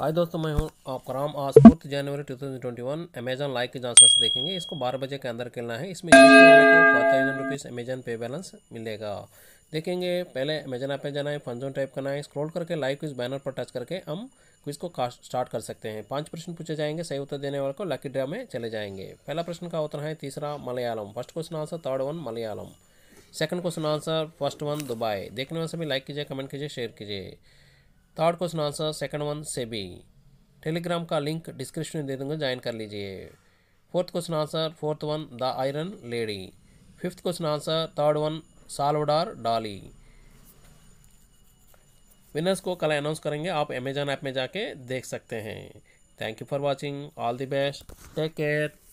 हाय दोस्तों मैं हूँ आपका राम आज fourth January 2021 thousand twenty one Amazon like के जांच से देखेंगे इसको बारह बजे के अंदर खेलना है इसमें थाउजेंड रुपीज़ अमेजन पे बैलेंस मिलेगा देखेंगे पहले अमेजन ऐप में जाना है फंजोन टाइप करना है स्क्रॉल करके लाइक क्विज बैनर पर टच करके हम क्विज को स्टार्ट कर सकते हैं पाँच प्रश्न पूछे जाएंगे सही उत्तर देने वाले को लकी ड्रा में चले जाएंगे पहला प्रश्न का उत्तर है तीसरा Malayalam first question answer third one Malayalam second question answer first one Dubai देखने वाले सभी लाइक कीजिए कमेंट कीजिए शेयर कीजिए third question answer second one SEBI telegram का लिंक डिस्क्रिप्शन में दे दूंगा ज्वाइन कर लीजिए fourth question answer fourth one the iron lady fifth question answer third one सालोडार डाली विनर्स को कल अनाउंस करेंगे आप अमेजॉन ऐप में जाके देख सकते हैं thank you for watching all the best take care